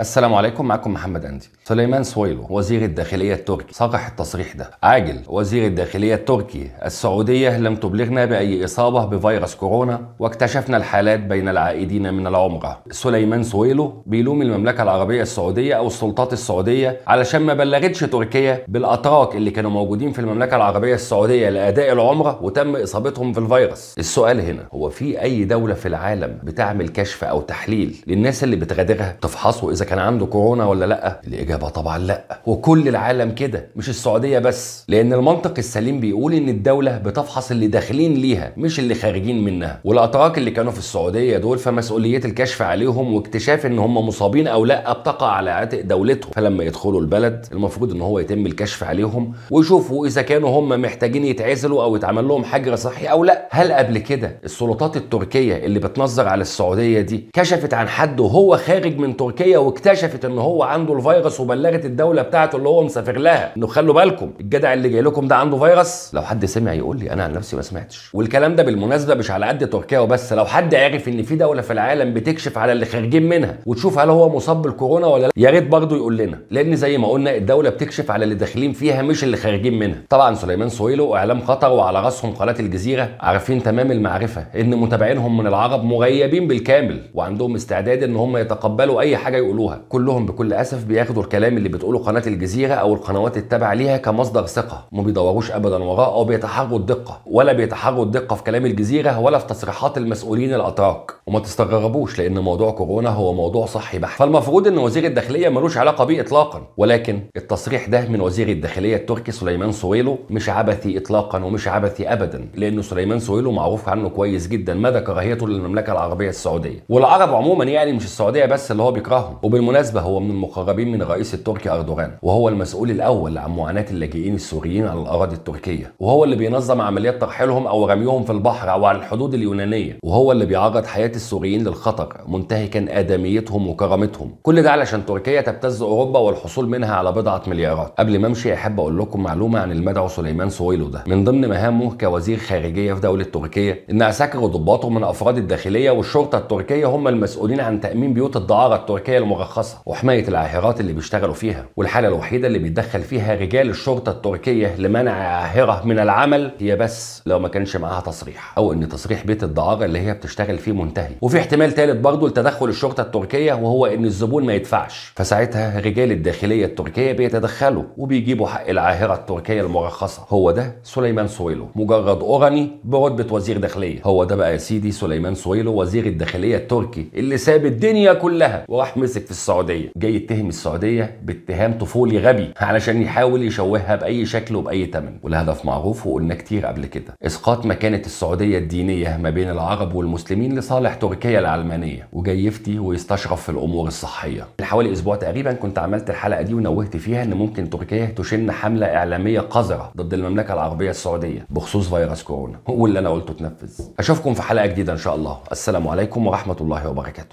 السلام عليكم معكم محمد أندي سليمان سويلو وزير الداخلية التركي صرح التصريح ده عاجل وزير الداخلية التركي السعودية لم تبلغنا بأي إصابة بفيروس كورونا واكتشفنا الحالات بين العائدين من العمرة سليمان سويلو بيلوم المملكة العربية السعودية أو السلطات السعودية علشان ما بلغتش تركيا بالأتراك اللي كانوا موجودين في المملكة العربية السعودية لأداء العمرة وتم إصابتهم في الفيروس السؤال هنا هو في أي دولة في العالم بتعمل كشف أو تحليل للناس اللي بتغادرها تفحصوا إذا كان عنده كورونا ولا لا الاجابه طبعا لا وكل العالم كده مش السعوديه بس لان المنطق السليم بيقول ان الدوله بتفحص اللي داخلين ليها مش اللي خارجين منها والاتراك اللي كانوا في السعوديه دول فمسؤوليه الكشف عليهم واكتشاف ان هم مصابين او لا بتقع على عاتق دولتهم فلما يدخلوا البلد المفروض ان هو يتم الكشف عليهم ويشوفوا اذا كانوا هم محتاجين يتعزلوا او يتعمل لهم حجر صحي او لا هل قبل كده السلطات التركيه اللي بتنظر على السعوديه دي كشفت عن حد وهو خارج من تركيا وك اكتشفت ان هو عنده الفيروس وبلغت الدوله بتاعته اللي هو مسافر لها انه خلوا بالكم الجدع اللي جاي لكم ده عنده فيروس لو حد سمع يقول لي انا عن نفسي ما سمعتش والكلام ده بالمناسبه مش على قد تركيا وبس لو حد عرف ان في دوله في العالم بتكشف على اللي خارجين منها وتشوف هل هو مصاب بالكورونا ولا لا يا ريت برضه يقول لنا لان زي ما قلنا الدوله بتكشف على اللي داخلين فيها مش اللي خارجين منها طبعا سليمان سويلو اعلام قطر وعلى راسهم قناه الجزيره عارفين تمام المعرفه ان متابعينهم من العرب مغيبين بالكامل وعندهم استعداد ان هم يتقبلوا اي حاجه يقولوها بيقولوها كلهم بكل اسف بياخدوا الكلام اللي بتقوله قناه الجزيره او القنوات التابعه ليها كمصدر ثقه ما بيدوروش ابدا وراه او بيتحروا الدقه ولا بيتحروا الدقه في كلام الجزيره ولا في تصريحات المسؤولين الاتراك وما تستغربوش لان موضوع كورونا هو موضوع صحي بحت فالمفروض ان وزير الداخليه ملوش علاقه بيه اطلاقا ولكن التصريح ده من وزير الداخليه التركي سليمان سويلو مش عبثي اطلاقا ومش عبثي ابدا لان سليمان سويلو معروف عنه كويس جدا مدى كراهيته للمملكه العربيه السعوديه والعرب عموما يعني مش السعوديه بس اللي هو بيكرههم وبالمناسبة هو من المقربين من الرئيس التركي أردوغان وهو المسؤول الأول عن معاناة اللاجئين السوريين على الأراضي التركية وهو اللي بينظم عمليات ترحيلهم أو رميهم في البحر أو على الحدود اليونانية وهو اللي بيعرض حياة السوريين للخطر منتهكا آدميتهم وكرامتهم كل ده علشان تركيا تبتز أوروبا والحصول منها على بضعة مليارات قبل ما أمشي أحب أقول لكم معلومة عن المدعو سليمان سويلو ده من ضمن مهامه كوزير خارجية في دولة تركيا إن عساكر وضباطه من أفراد الداخلية والشرطة التركية هم المسؤولين عن تأمين بيوت الدعارة التركية المغربية المرخصه وحمايه العاهرات اللي بيشتغلوا فيها والحاله الوحيده اللي بيتدخل فيها رجال الشرطه التركيه لمنع عاهره من العمل هي بس لو ما كانش معاها تصريح او ان تصريح بيت الدعاره اللي هي بتشتغل فيه منتهي وفي احتمال ثالث برضه لتدخل الشرطه التركيه وهو ان الزبون ما يدفعش فساعتها رجال الداخليه التركيه بيتدخلوا وبيجيبوا حق العاهره التركيه المرخصه هو ده سليمان سويلو مجرد اوراني برتبه وزير داخليه هو ده بقى يا سيدي سليمان سويلو وزير الداخليه التركي اللي ساب الدنيا كلها وراح مسك في السعوديه جاي يتهم السعوديه باتهام طفولي غبي علشان يحاول يشوهها باي شكل وباي ثمن والهدف معروف وقلنا كتير قبل كده اسقاط مكانه السعوديه الدينيه ما بين العرب والمسلمين لصالح تركيا العلمانيه وجاي يفتي ويستشرف في الامور الصحيه من حوالي اسبوع تقريبا كنت عملت الحلقه دي ونوهت فيها ان ممكن تركيا تشن حمله اعلاميه قذره ضد المملكه العربيه السعوديه بخصوص فيروس كورونا واللي انا قلته اتنفذ اشوفكم في حلقه جديده ان شاء الله السلام عليكم ورحمه الله وبركاته